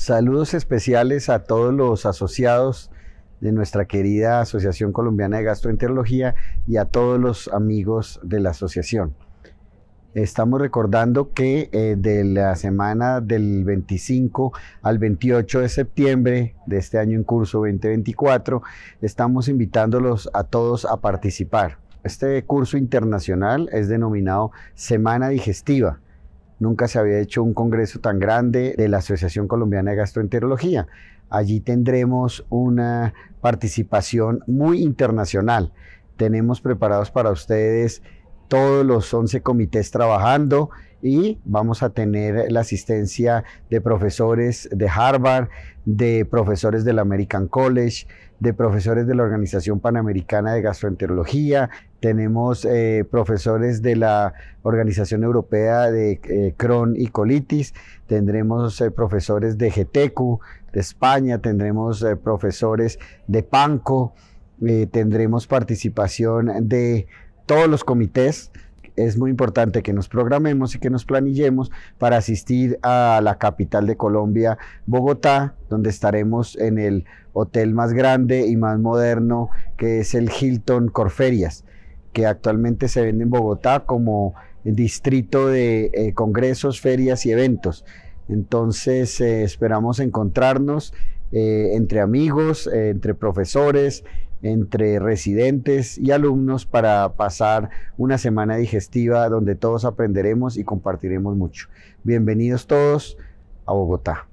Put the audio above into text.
Saludos especiales a todos los asociados de nuestra querida Asociación Colombiana de Gastroenterología y a todos los amigos de la asociación. Estamos recordando que eh, de la semana del 25 al 28 de septiembre de este año en curso 2024, estamos invitándolos a todos a participar. Este curso internacional es denominado Semana Digestiva Nunca se había hecho un congreso tan grande de la Asociación Colombiana de Gastroenterología. Allí tendremos una participación muy internacional. Tenemos preparados para ustedes todos los 11 comités trabajando y vamos a tener la asistencia de profesores de Harvard, de profesores del American College, de profesores de la Organización Panamericana de Gastroenterología, tenemos eh, profesores de la Organización Europea de eh, Crohn y Colitis, tendremos eh, profesores de GTQ, e de España, tendremos profesores de PANCO, tendremos participación de todos los comités es muy importante que nos programemos y que nos planillemos para asistir a la capital de Colombia, Bogotá, donde estaremos en el hotel más grande y más moderno que es el Hilton Corferias, que actualmente se vende en Bogotá como distrito de eh, congresos, ferias y eventos. Entonces eh, esperamos encontrarnos eh, entre amigos, eh, entre profesores, entre residentes y alumnos para pasar una semana digestiva donde todos aprenderemos y compartiremos mucho. Bienvenidos todos a Bogotá.